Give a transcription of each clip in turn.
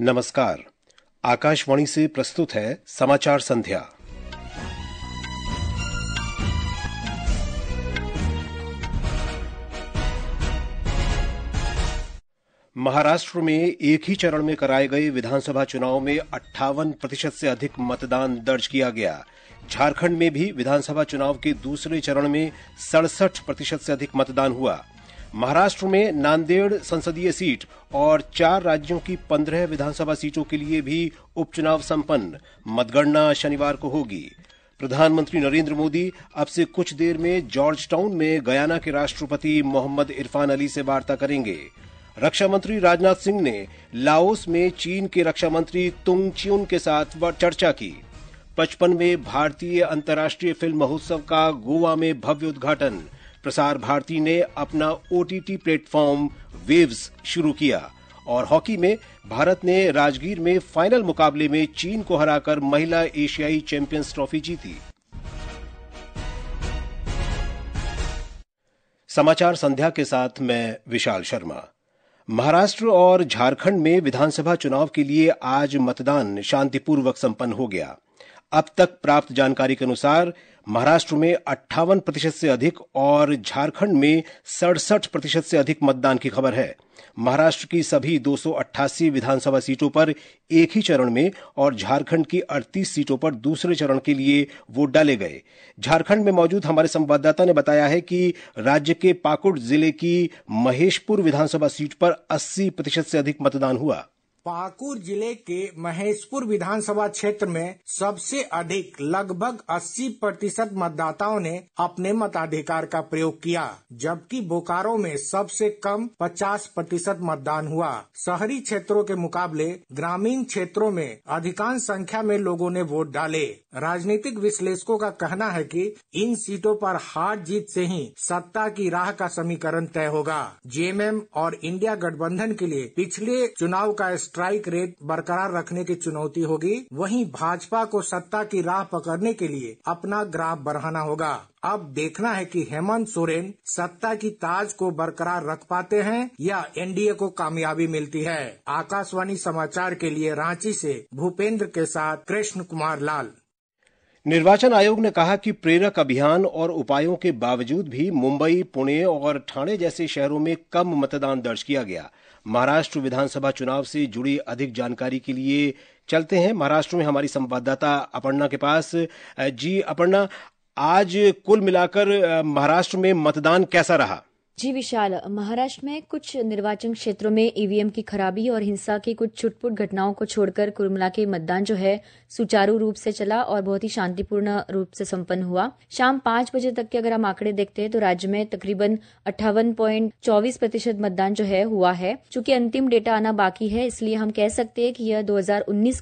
नमस्कार आकाशवाणी से प्रस्तुत है समाचार संध्या महाराष्ट्र में एक ही चरण में कराए गए विधानसभा चुनाव में अट्ठावन प्रतिशत से अधिक मतदान दर्ज किया गया झारखंड में भी विधानसभा चुनाव के दूसरे चरण में सड़सठ प्रतिशत से अधिक मतदान हुआ महाराष्ट्र में नांदेड़ संसदीय सीट और चार राज्यों की पंद्रह विधानसभा सीटों के लिए भी उपचुनाव संपन्न मतगणना शनिवार को होगी प्रधानमंत्री नरेंद्र मोदी अब से कुछ देर में जॉर्ज टाउन में गयाना के राष्ट्रपति मोहम्मद इरफान अली से वार्ता करेंगे रक्षा मंत्री राजनाथ सिंह ने लाओस में चीन के रक्षा मंत्री तुंग च्यून के साथ चर्चा की पचपन में भारतीय अंतर्राष्ट्रीय फिल्म महोत्सव का गोवा में भव्य उद्घाटन प्रसार भारती ने अपना ओटीटी प्लेटफॉर्म वेव्स शुरू किया और हॉकी में भारत ने राजगीर में फाइनल मुकाबले में चीन को हराकर महिला एशियाई चैंपियंस ट्रॉफी जीती समाचार संध्या के साथ मैं विशाल शर्मा महाराष्ट्र और झारखंड में विधानसभा चुनाव के लिए आज मतदान शांतिपूर्वक संपन्न हो गया अब तक प्राप्त जानकारी के अनुसार महाराष्ट्र में अट्ठावन प्रतिशत से अधिक और झारखंड में सड़सठ प्रतिशत से अधिक मतदान की खबर है महाराष्ट्र की सभी दो विधानसभा सीटों पर एक ही चरण में और झारखंड की 38 सीटों पर दूसरे चरण के लिए वोट डाले गए झारखंड में मौजूद हमारे संवाददाता ने बताया है कि राज्य के पाकुड़ जिले की महेशपुर विधानसभा सीट पर 80 प्रतिशत से अधिक मतदान हुआ पाकुड़ जिले के महेशपुर विधानसभा क्षेत्र में सबसे अधिक लगभग 80 प्रतिशत मतदाताओं ने अपने मताधिकार का प्रयोग किया जबकि बोकारो में सबसे कम 50 प्रतिशत मतदान हुआ शहरी क्षेत्रों के मुकाबले ग्रामीण क्षेत्रों में अधिकांश संख्या में लोगों ने वोट डाले राजनीतिक विश्लेषकों का कहना है कि इन सीटों पर हार जीत से ही सत्ता की राह का समीकरण तय होगा जेएमएम और इंडिया गठबंधन के लिए पिछले चुनाव का स्ट्राइक रेट बरकरार रखने की चुनौती होगी वहीं भाजपा को सत्ता की राह पकड़ने के लिए अपना ग्राफ बढ़ाना होगा अब देखना है कि हेमंत सोरेन सत्ता की ताज को बरकरार रख पाते हैं या एनडीए को कामयाबी मिलती है आकाशवाणी समाचार के लिए रांची से भूपेंद्र के साथ कृष्ण कुमार लाल निर्वाचन आयोग ने कहा कि प्रेरक अभियान और उपायों के बावजूद भी मुंबई पुणे और ठाणे जैसे शहरों में कम मतदान दर्ज किया गया महाराष्ट्र विधानसभा चुनाव से जुड़ी अधिक जानकारी के लिए चलते हैं महाराष्ट्र में हमारी संवाददाता अपर्णा के पास जी अपर्णा आज कुल मिलाकर महाराष्ट्र में मतदान कैसा रहा जी विशाल महाराष्ट्र में कुछ निर्वाचन क्षेत्रों में ईवीएम की खराबी और हिंसा की कुछ छुटपुट घटनाओं को छोड़कर कुर्मला के मतदान जो है सुचारू रूप से चला और बहुत ही शांतिपूर्ण रूप से संपन्न हुआ शाम पांच बजे तक के अगर हम आंकड़े देखते हैं तो राज्य में तकरीबन अट्ठावन पॉइंट चौबीस प्रतिशत मतदान जो है हुआ है चूंकि अंतिम डेटा आना बाकी है इसलिए हम कह सकते हैं कि यह दो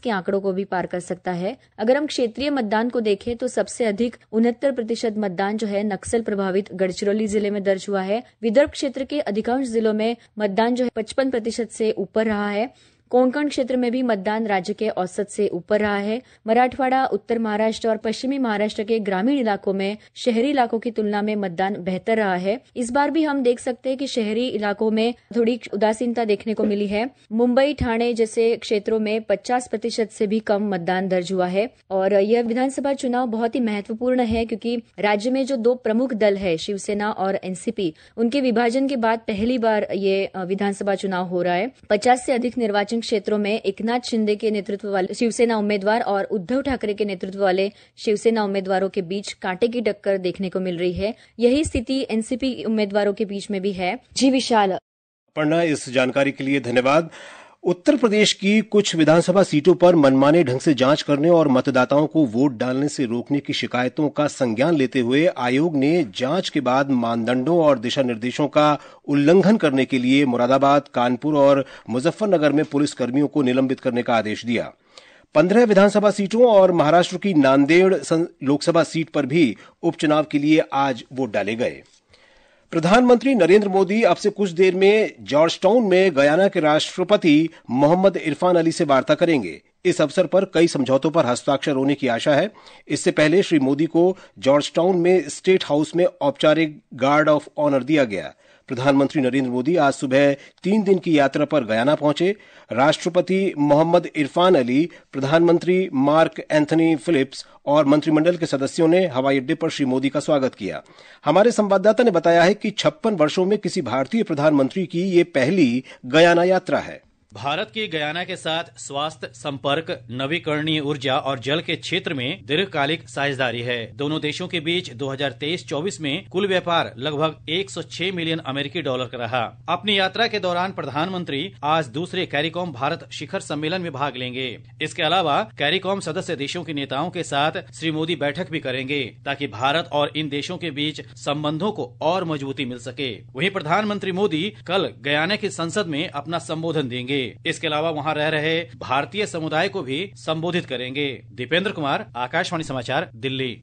के आंकड़ों को भी पार कर सकता है अगर हम क्षेत्रीय मतदान को देखें तो सबसे अधिक उनहत्तर प्रतिशत मतदान जो है नक्सल प्रभावित गढ़चिरौली जिले में दर्ज हुआ है विदर्भ क्षेत्र के अधिकांश जिलों में मतदान जो है पचपन प्रतिशत से ऊपर रहा है कोंकण क्षेत्र में भी मतदान राज्य के औसत से ऊपर रहा है मराठवाड़ा उत्तर महाराष्ट्र और पश्चिमी महाराष्ट्र के ग्रामीण इलाकों में शहरी इलाकों की तुलना में मतदान बेहतर रहा है इस बार भी हम देख सकते हैं कि शहरी इलाकों में थोड़ी उदासीनता देखने को मिली है मुंबई ठाणे जैसे क्षेत्रों में पचास प्रतिशत से भी कम मतदान दर्ज हुआ है और यह विधानसभा चुनाव बहुत ही महत्वपूर्ण है क्योंकि राज्य में जो दो प्रमुख दल है शिवसेना और एनसीपी उनके विभाजन के बाद पहली बार ये विधानसभा चुनाव हो रहा है पचास से अधिक निर्वाचन निर्वाचन क्षेत्रों में एकनाथ शिंदे के नेतृत्व वाले शिवसेना उम्मीदवार और उद्धव ठाकरे के नेतृत्व वाले शिवसेना उम्मीदवारों के बीच कांटे की टक्कर देखने को मिल रही है यही स्थिति एनसीपी उम्मीदवारों के बीच में भी है जी विशाल पढ़ना इस जानकारी के लिए धन्यवाद उत्तर प्रदेश की कुछ विधानसभा सीटों पर मनमाने ढंग से जांच करने और मतदाताओं को वोट डालने से रोकने की शिकायतों का संज्ञान लेते हुए आयोग ने जांच के बाद मानदंडों और दिशा निर्देशों का उल्लंघन करने के लिए मुरादाबाद कानपुर और मुजफ्फरनगर में पुलिस कर्मियों को निलंबित करने का आदेश दिया पंद्रह विधानसभा सीटों और महाराष्ट्र की नांदेड़ लोकसभा सीट पर भी उपचुनाव के लिए आज वोट डाले गये प्रधानमंत्री नरेंद्र मोदी अब से कुछ देर में जॉर्ज टाउन में गयाना के राष्ट्रपति मोहम्मद इरफान अली से वार्ता करेंगे इस अवसर पर कई समझौतों पर हस्ताक्षर होने की आशा है इससे पहले श्री मोदी को जॉर्ज टाउन में स्टेट हाउस में औपचारिक गार्ड ऑफ ऑनर दिया गया प्रधानमंत्री नरेंद्र मोदी आज सुबह तीन दिन की यात्रा पर गयाना पहुंचे राष्ट्रपति मोहम्मद इरफान अली प्रधानमंत्री मार्क एंथनी फिलिप्स और मंत्रिमंडल के सदस्यों ने हवाई अड्डे पर श्री मोदी का स्वागत किया हमारे संवाददाता ने बताया है कि छप्पन वर्षों में किसी भारतीय प्रधानमंत्री की ये पहली गयाना यात्रा है भारत की गयाना के साथ स्वास्थ्य संपर्क नवीकरणीय ऊर्जा और जल के क्षेत्र में दीर्घकालिक साझेदारी है दोनों देशों के बीच 2023-24 में कुल व्यापार लगभग 106 मिलियन अमेरिकी डॉलर का रहा अपनी यात्रा के दौरान प्रधानमंत्री आज दूसरे कैरिकॉम भारत शिखर सम्मेलन में भाग लेंगे इसके अलावा कैरिकॉम सदस्य देशों के नेताओं के साथ श्री मोदी बैठक भी करेंगे ताकि भारत और इन देशों के बीच संबंधों को और मजबूती मिल सके वही प्रधानमंत्री मोदी कल गयाना की संसद में अपना संबोधन देंगे इसके अलावा वहाँ रह रहे भारतीय समुदाय को भी संबोधित करेंगे दीपेंद्र कुमार आकाशवाणी समाचार दिल्ली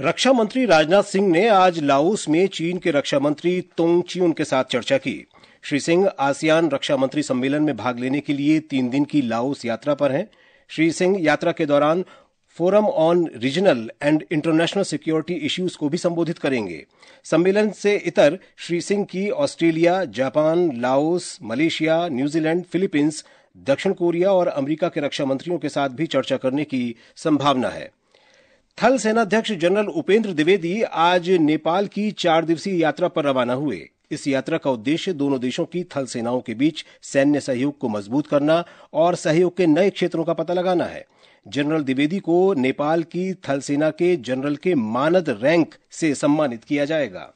रक्षा मंत्री राजनाथ सिंह ने आज लाओस में चीन के रक्षा मंत्री तोंग चियून के साथ चर्चा की श्री सिंह आसियान रक्षा मंत्री सम्मेलन में भाग लेने के लिए तीन दिन की लाओस यात्रा पर हैं श्री सिंह यात्रा के दौरान forum on regional and international security issues को भी संबोधित करेंगे सम्मेलन से इतर श्री सिंह की Australia Japan Laos Malaysia New Zealand Philippines दक्षिण कोरिया और अमेरिका के रक्षा मंत्रियों के साथ भी चर्चा करने की संभावना है थल सेनाध्यक्ष जनरल उपेंद्र द्विवेदी आज नेपाल की चार दिवसीय यात्रा पर रवाना हुए इस यात्रा का उद्देश्य दोनों देशों की थल सेनाओं के बीच सैन्य सहयोग को मजबूत करना और सहयोग के नए क्षेत्रों का पता लगाना है जनरल द्विवेदी को नेपाल की थल सेना के जनरल के मानद रैंक से सम्मानित किया जाएगा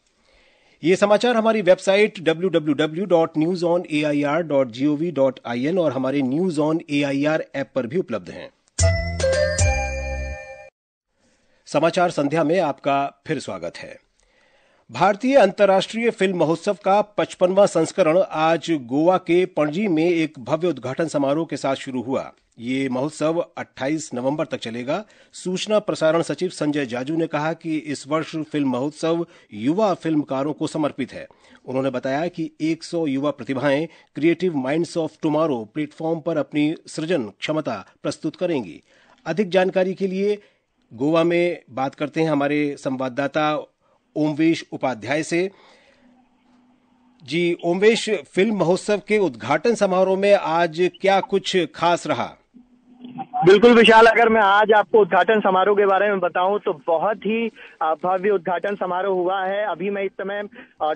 ये समाचार हमारी वेबसाइट www.newsonair.gov.in और हमारे न्यूज ऑन एआईआर ऐप पर भी उपलब्ध हैं समाचार संध्या में आपका फिर स्वागत है भारतीय अंतर्राष्ट्रीय फिल्म महोत्सव का पचपनवा संस्करण आज गोवा के पणजी में एक भव्य उद्घाटन समारोह के साथ शुरू हुआ ये महोत्सव 28 नवंबर तक चलेगा सूचना प्रसारण सचिव संजय जाजू ने कहा कि इस वर्ष फिल्म महोत्सव युवा फिल्मकारों को समर्पित है उन्होंने बताया कि 100 युवा प्रतिभाएं creative minds of tomorrow platform पर अपनी सृजन क्षमता प्रस्तुत करेंगी अधिक जानकारी के लिए गोवा में बात करते हैं हमारे संवाददाता ओमवेश उपाध्याय से जी ओमवेश फिल्म महोत्सव के उद्घाटन समारोह में आज क्या कुछ खास रहा बिल्कुल विशाल अगर मैं आज आपको उद्घाटन समारोह के बारे में बताऊं तो बहुत ही भव्य उद्घाटन समारोह हुआ है अभी मैं इस समय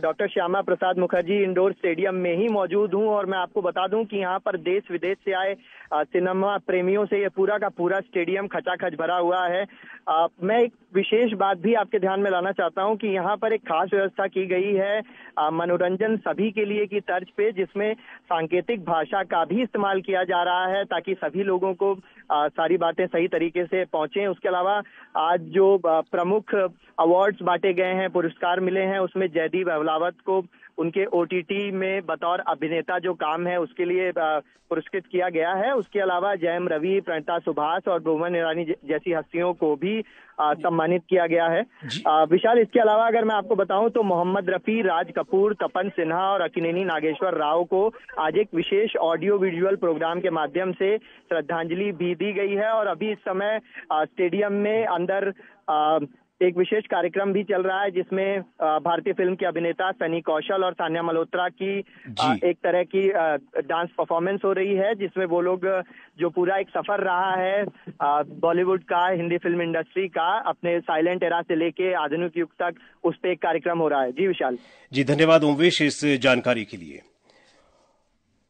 doctor Shyama Prasad Mukherjee indoor stadium में ही मौजूद हूं और मैं आपको बता दूं कि यहाँ पर देश विदेश से आए सिनेमा प्रेमियों से ये पूरा का पूरा स्टेडियम खचाखच भरा हुआ है मैं एक विशेष बात भी आपके ध्यान में लाना चाहता हूँ कि यहाँ पर एक खास व्यवस्था की गई है मनोरंजन सभी के लिए की तर्ज पे जिसमें सांकेतिक भाषा का भी इस्तेमाल किया जा रहा है ताकि सभी लोगों को सारी बातें सही तरीके से पहुंचे उसके अलावा आज जो प्रमुख अवार्ड्स बांटे गए हैं पुरस्कार मिले हैं उसमें जयदीप अहलावत को उनके ओ में बतौर अभिनेता जो काम है उसके लिए पुरस्कृत किया गया है उसके अलावा जयम रवि प्रणता सुभाष और भुवन ईरानी जैसी हस्तियों को भी सम्मानित किया गया है विशाल इसके अलावा अगर मैं आपको बताऊं तो मोहम्मद रफी राज कपूर तपन सिन्हा और अकिनेनी नागेश्वर राव को आज एक विशेष ऑडियो विजुअल प्रोग्राम के माध्यम से श्रद्धांजलि भी दी गई है और अभी इस समय स्टेडियम में अंदर एक विशेष कार्यक्रम भी चल रहा है जिसमें भारतीय फिल्म के अभिनेता सनी कौशल और सान्या मल्होत्रा की एक तरह की डांस परफॉर्मेंस हो रही है जिसमें वो लोग जो पूरा एक सफर रहा है बॉलीवुड का हिंदी फिल्म इंडस्ट्री का अपने साइलेंट एरा से लेके आधुनिक युग तक उस पर एक कार्यक्रम हो रहा है जी विशाल जी धन्यवाद ओमवेश इस जानकारी के लिए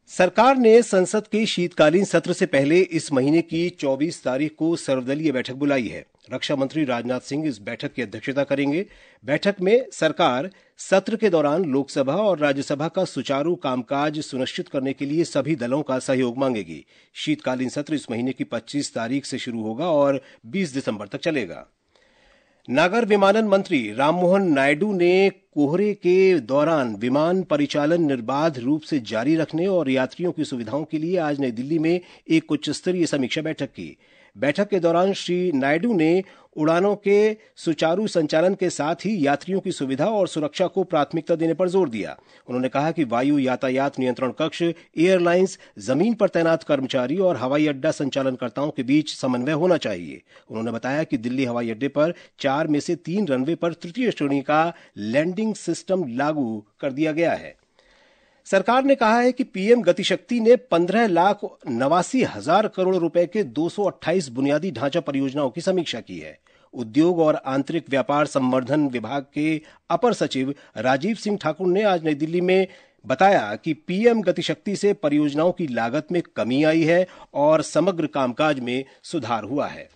सरकार ने संसद के शीतकालीन सत्र से पहले इस महीने की 24 तारीख को सर्वदलीय बैठक बुलाई है रक्षा मंत्री राजनाथ सिंह इस बैठक की अध्यक्षता करेंगे बैठक में सरकार सत्र के दौरान लोकसभा और राज्यसभा का सुचारू कामकाज सुनिश्चित करने के लिए सभी दलों का सहयोग मांगेगी शीतकालीन सत्र इस महीने की 25 तारीख से शुरू होगा और 20 दिसंबर तक चलेगा नागर विमानन मंत्री राममोहन नायडू ने कोहरे के दौरान विमान परिचालन निर्बाध रूप से जारी रखने और यात्रियों की सुविधाओं के लिए आज नई दिल्ली में एक उच्च स्तरीय समीक्षा बैठक की बैठक के दौरान श्री नायडू ने उड़ानों के सुचारू संचालन के साथ ही यात्रियों की सुविधा और सुरक्षा को प्राथमिकता देने पर जोर दिया उन्होंने कहा कि वायु यातायात नियंत्रण कक्ष एयरलाइंस जमीन पर तैनात कर्मचारी और हवाई अड्डा संचालनकर्ताओं के बीच समन्वय होना चाहिए उन्होंने बताया कि दिल्ली हवाई अड्डे पर चार में से तीन रनवे पर तृतीय श्रेणी का लैंडिंग सिस्टम लागू कर दिया गया है सरकार ने कहा है कि पीएम गतिशक्ति ने पंद्रह लाख नवासी हजार करोड़ रुपए के दो बुनियादी ढांचा परियोजनाओं की समीक्षा की है उद्योग और आंतरिक व्यापार संवर्धन विभाग के अपर सचिव राजीव सिंह ठाकुर ने आज नई दिल्ली में बताया कि पीएम गतिशक्ति से परियोजनाओं की लागत में कमी आई है और समग्र कामकाज में सुधार हुआ है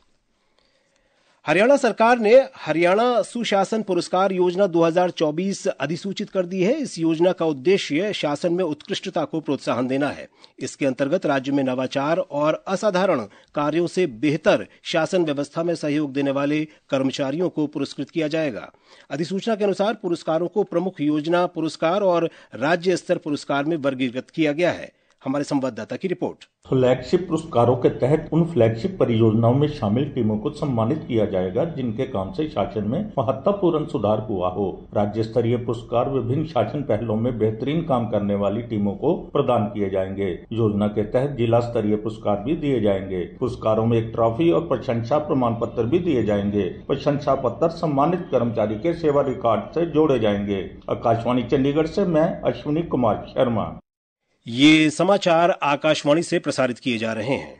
हरियाणा सरकार ने हरियाणा सुशासन पुरस्कार योजना 2024 अधिसूचित कर दी है इस योजना का उद्देश्य शासन में उत्कृष्टता को प्रोत्साहन देना है इसके अंतर्गत राज्य में नवाचार और असाधारण कार्यों से बेहतर शासन व्यवस्था में सहयोग देने वाले कर्मचारियों को पुरस्कृत किया जाएगा अधिसूचना के अनुसार पुरस्कारों को प्रमुख योजना पुरस्कार और राज्य स्तर पुरस्कार में वर्गीकृत किया गया है हमारे संवाददाता की रिपोर्ट फ्लैगशिप तो पुरस्कारों के तहत उन फ्लैगशिप परियोजनाओं में शामिल टीमों को सम्मानित किया जाएगा जिनके काम से शासन में महत्वपूर्ण सुधार हुआ हो राज्य स्तरीय पुरस्कार विभिन्न शासन पहलों में बेहतरीन काम करने वाली टीमों को प्रदान किए जाएंगे योजना के तहत जिला स्तरीय पुरस्कार भी दिए जाएंगे पुरस्कारों में एक ट्रॉफी और प्रशंसा प्रमाण पत्र भी दिए जाएंगे प्रशंसा पत्र सम्मानित कर्मचारी के सेवा रिकॉर्ड से जोड़े जाएंगे आकाशवाणी चंडीगढ़ ऐसी मैं अश्विनी कुमार शर्मा ये समाचार आकाशवाणी से प्रसारित किए जा रहे हैं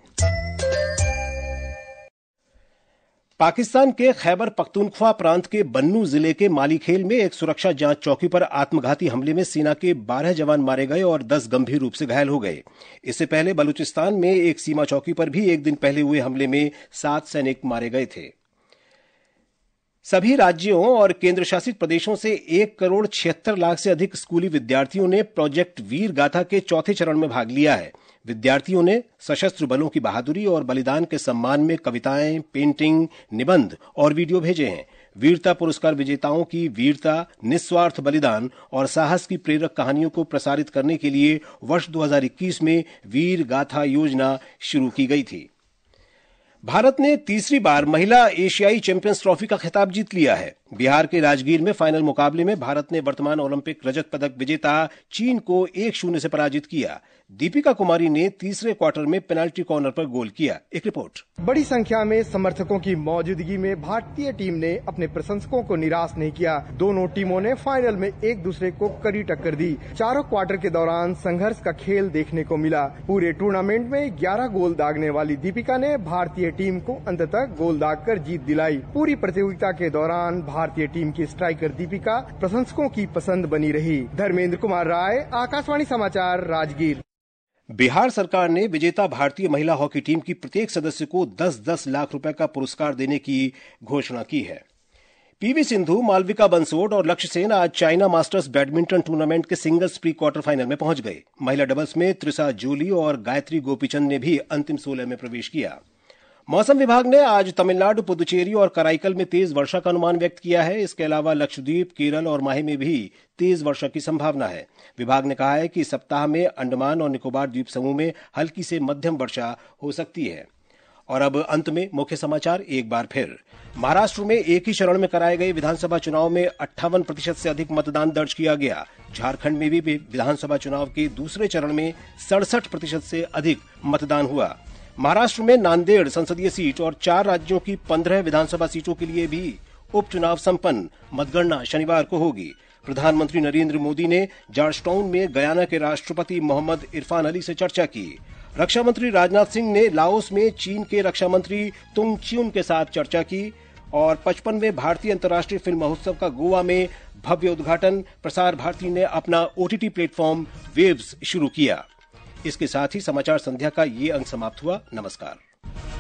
पाकिस्तान के खैबर पख्तूनख्वा प्रांत के बन्नू जिले के मालीखेल में एक सुरक्षा जांच चौकी पर आत्मघाती हमले में सेना के 12 जवान मारे गए और 10 गंभीर रूप से घायल हो गए इससे पहले बलूचिस्तान में एक सीमा चौकी पर भी एक दिन पहले हुए हमले में सात सैनिक मारे गए थे सभी राज्यों और शासित प्रदेशों से एक करोड़ छिहत्तर लाख से अधिक स्कूली विद्यार्थियों ने प्रोजेक्ट वीर गाथा के चौथे चरण में भाग लिया है विद्यार्थियों ने सशस्त्र बलों की बहादुरी और बलिदान के सम्मान में कविताएं पेंटिंग निबंध और वीडियो भेजे हैं वीरता पुरस्कार विजेताओं की वीरता निस्वार्थ बलिदान और साहस की प्रेरक कहानियों को प्रसारित करने के लिए वर्ष 2021 में वीर गाथा योजना शुरू की गई थी भारत ने तीसरी बार महिला एशियाई चैंपियंस ट्रॉफी का खिताब जीत लिया है बिहार के राजगीर में फाइनल मुकाबले में भारत ने वर्तमान ओलंपिक रजत पदक विजेता चीन को एक शून्य से पराजित किया दीपिका कुमारी ने तीसरे क्वार्टर में पेनाल्टी कॉर्नर पर गोल किया एक रिपोर्ट बड़ी संख्या में समर्थकों की मौजूदगी में भारतीय टीम ने अपने प्रशंसकों को निराश नहीं किया दोनों टीमों ने फाइनल में एक दूसरे को कड़ी टक्कर दी चारों क्वार्टर के दौरान संघर्ष का खेल देखने को मिला पूरे टूर्नामेंट में ग्यारह गोल दागने वाली दीपिका ने भारतीय टीम को अंत तक गोल दाग कर जीत दिलाई पूरी प्रतियोगिता के दौरान भारतीय टीम की स्ट्राइकर दीपिका प्रशंसकों की पसंद बनी रही धर्मेंद्र कुमार राय आकाशवाणी समाचार राजगीर बिहार सरकार ने विजेता भारतीय महिला हॉकी टीम की प्रत्येक सदस्य को 10-10 लाख रुपए का पुरस्कार देने की घोषणा की है पीवी सिंधु मालविका बंसोड और लक्ष्य सेन आज चाइना मास्टर्स बैडमिंटन टूर्नामेंट के सिंगल्स प्री क्वार्टर फाइनल में पहुंच गए महिला डबल्स में त्रिषा जोली और गायत्री गोपीचंद ने भी अंतिम सोलह में प्रवेश किया मौसम विभाग ने आज तमिलनाडु पुदुचेरी और कराईकल में तेज वर्षा का अनुमान व्यक्त किया है इसके अलावा लक्षद्वीप केरल और माही में भी तेज वर्षा की संभावना है विभाग ने कहा है कि सप्ताह में अंडमान और निकोबार द्वीप समूह में हल्की से मध्यम वर्षा हो सकती है और अब अंत में मुख्य समाचार एक बार फिर महाराष्ट्र में एक ही चरण में कराए गए विधानसभा चुनाव में अट्ठावन प्रतिशत से अधिक मतदान दर्ज किया गया झारखंड में भी विधानसभा चुनाव के दूसरे चरण में सड़सठ प्रतिशत से अधिक मतदान हुआ महाराष्ट्र में नांदेड़ संसदीय सीट और चार राज्यों की पंद्रह विधानसभा सीटों के लिए भी उपचुनाव संपन्न मतगणना शनिवार को होगी प्रधानमंत्री नरेंद्र मोदी ने जॉर्जटाउन में गयाना के राष्ट्रपति मोहम्मद इरफान अली से चर्चा की रक्षा मंत्री राजनाथ सिंह ने लाओस में चीन के रक्षा मंत्री तुंग चियुन के साथ चर्चा की और पचपन में भारतीय अंतर्राष्ट्रीय फिल्म महोत्सव का गोवा में भव्य उद्घाटन प्रसार भारती ने अपना ओटीटी प्लेटफॉर्म वेव्स शुरू किया इसके साथ ही समाचार संध्या का ये अंक समाप्त हुआ नमस्कार